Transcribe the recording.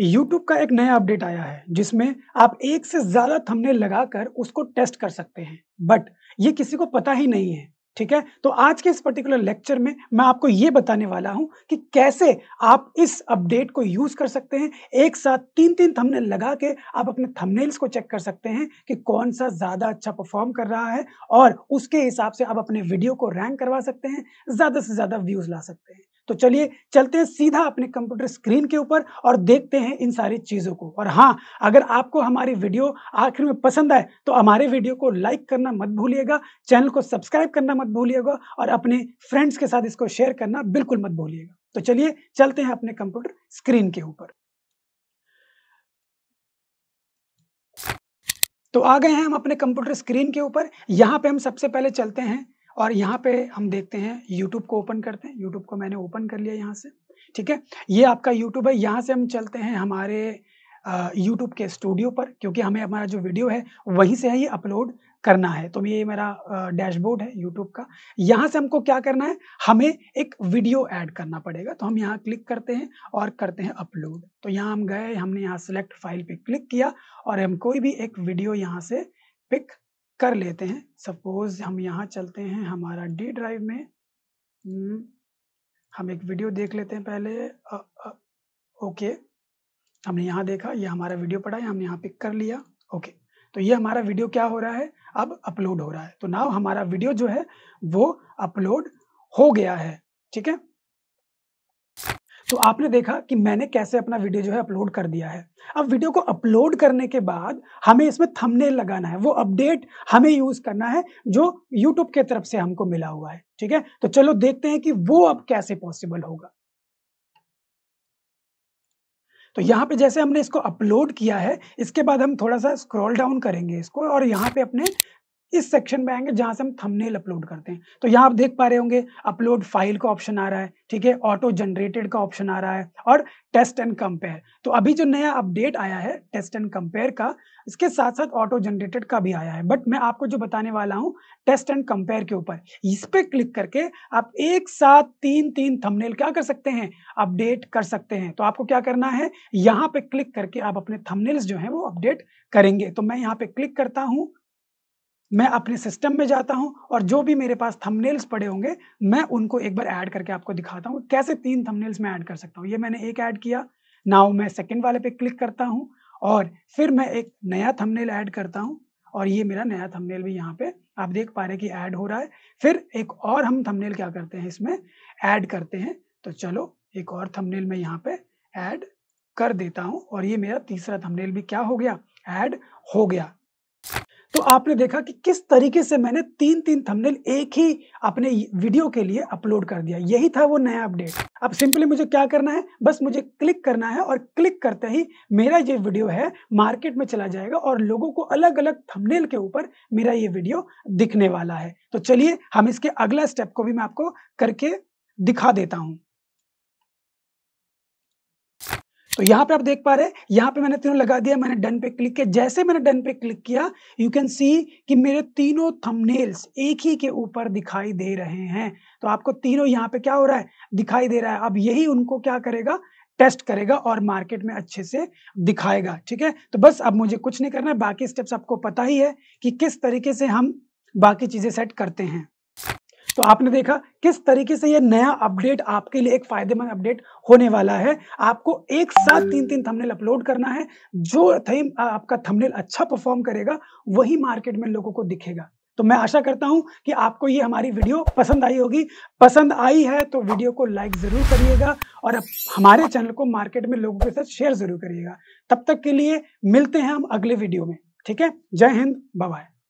YouTube का एक नया अपडेट आया है जिसमें आप एक से ज़्यादा थंबनेल लगाकर उसको टेस्ट कर सकते हैं बट ये किसी को पता ही नहीं है ठीक है तो आज के इस पर्टिकुलर लेक्चर में मैं आपको ये बताने वाला हूं कि कैसे आप इस अपडेट को यूज कर सकते हैं एक साथ तीन तीन थंबनेल लगा के आप अपने थंबनेल्स को चेक कर सकते हैं कि कौन सा ज्यादा अच्छा परफॉर्म कर रहा है और उसके हिसाब से आप अपने वीडियो को रैंक करवा सकते हैं ज्यादा से ज्यादा व्यूज ला सकते हैं तो चलिए चलते हैं सीधा अपने कंप्यूटर स्क्रीन के ऊपर और देखते हैं इन सारी चीज़ों को और हाँ अगर आपको हमारी वीडियो आखिर में पसंद आए तो हमारे वीडियो को लाइक करना मत भूलिएगा चैनल को सब्सक्राइब करना मत भूलिएगा और अपने फ्रेंड्स के साथ इसको शेयर करना बिल्कुल मत भूलिएगा तो चलिए चलते हैं अपने कंप्यूटर स्क्रीन के ऊपर तो आ गए हैं हम अपने कंप्यूटर स्क्रीन के ऊपर यहाँ पे हम सबसे पहले चलते हैं और यहाँ पे हम देखते हैं यूट्यूब को ओपन करते हैं यूट्यूब को मैंने ओपन कर लिया यहाँ से ठीक है ये आपका यूट्यूब है यहाँ से हम चलते हैं हमारे यूट्यूब के स्टूडियो पर क्योंकि हमें हमारा जो वीडियो है वहीं से ही अपलोड करना है तो ये मेरा डैशबोर्ड है यूट्यूब का यहाँ से हमको क्या करना है हमें एक वीडियो ऐड करना पड़ेगा तो हम यहाँ क्लिक करते हैं और करते हैं अपलोड तो यहाँ हम गए हमने यहाँ सेलेक्ट फाइल पे क्लिक किया और हम कोई भी एक वीडियो यहाँ से पिक कर लेते हैं सपोज हम यहाँ चलते हैं हमारा डी ड्राइव में हम्म, हम एक वीडियो देख लेते हैं पहले आ, आ, ओके हमने यहाँ देखा ये यह हमारा वीडियो पड़ा है हमने यहाँ पिक कर लिया ओके तो ये हमारा वीडियो क्या हो रहा है अब अपलोड हो रहा है तो नाव हमारा वीडियो जो है वो अपलोड हो गया है ठीक है तो आपने देखा कि मैंने कैसे अपना वीडियो जो है अपलोड कर दिया है अब वीडियो को अपलोड करने के बाद हमें इसमें थंबनेल लगाना है वो अपडेट हमें यूज़ करना है जो यूट्यूब के तरफ से हमको मिला हुआ है ठीक है तो चलो देखते हैं कि वो अब कैसे पॉसिबल होगा तो यहाँ पे जैसे हमने इसको अपलोड किया है इसके बाद हम थोड़ा सा स्क्रॉल डाउन करेंगे इसको और यहाँ पे अपने इस सेक्शन में आएंगे जहां से हम थंबनेल अपलोड करते हैं तो यहाँ आप देख पा रहे होंगे अपलोड फाइल का ऑप्शन आ रहा है ठीक है ऑटो जनरेटेड का ऑप्शन आ रहा है और टेस्ट एंड कंपेयर तो अभी जो नया अपडेट आया है टेस्ट एंड कंपेयर का इसके साथ साथ ऑटो जनरेटेड का भी आया है बट मैं आपको जो बताने वाला हूँ टेस्ट एंड कंपेयर के ऊपर इस पर क्लिक करके आप एक साथ तीन तीन थंबनेल क्या कर सकते हैं अपडेट कर सकते हैं तो आपको क्या करना है यहाँ पे क्लिक करके आप अपने थंबनेल्स जो हैं वो अपडेट करेंगे तो मैं यहाँ पे क्लिक करता हूँ मैं अपने सिस्टम में जाता हूँ और जो भी मेरे पास थंबनेल्स पड़े होंगे मैं उनको एक बार ऐड करके आपको दिखाता हूँ कैसे तीन थंबनेल्स में ऐड कर सकता हूँ ये मैंने एक ऐड किया नाउ मैं सेकंड वाले पे क्लिक करता हूँ और फिर मैं एक नया थंबनेल ऐड करता हूँ और ये मेरा नया थंबनेल भी यहाँ पे आप देख पा रहे कि ऐड हो रहा है फिर एक और हम थंबनेल क्या करते हैं इसमें ऐड करते हैं तो चलो एक और थंबनेल मैं यहाँ पे ऐड कर देता हूँ और ये मेरा तीसरा थंबनेल भी क्या हो गया ऐड हो गया तो आपने देखा कि किस तरीके से मैंने तीन तीन थंबनेल एक ही अपने वीडियो के लिए अपलोड कर दिया यही था वो नया अपडेट अब सिंपली मुझे क्या करना है बस मुझे क्लिक करना है और क्लिक करते ही मेरा ये वीडियो है मार्केट में चला जाएगा और लोगों को अलग अलग थंबनेल के ऊपर मेरा ये वीडियो दिखने वाला है तो चलिए हम इसके अगला स्टेप को भी मैं आपको करके दिखा देता हूँ तो यहाँ पे आप देख पा रहे हैं यहाँ पे मैंने तीनों लगा दिया मैंने डन पे क्लिक किया जैसे मैंने डन पे क्लिक किया यू कैन सी कि मेरे तीनों थंबनेल्स एक ही के ऊपर दिखाई दे रहे हैं तो आपको तीनों यहाँ पे क्या हो रहा है दिखाई दे रहा है अब यही उनको क्या करेगा टेस्ट करेगा और मार्केट में अच्छे से दिखाएगा ठीक है तो बस अब मुझे कुछ नहीं करना है बाकी स्टेप्स आपको पता ही है कि किस तरीके से हम बाकी चीज़ें सेट करते हैं तो आपने देखा किस तरीके से ये नया अपडेट आपके लिए एक फायदेमंद अपडेट होने वाला है आपको एक साथ तीन तीन थंबनेल अपलोड करना है जो थीम आपका थंबनेल अच्छा परफॉर्म करेगा वही मार्केट में लोगों को दिखेगा तो मैं आशा करता हूं कि आपको ये हमारी वीडियो पसंद आई होगी पसंद आई है तो वीडियो को लाइक ज़रूर करिएगा और हमारे चैनल को मार्केट में लोगों के साथ शेयर ज़रूर करिएगा तब तक के लिए मिलते हैं हम अगले वीडियो में ठीक है जय हिंद बाय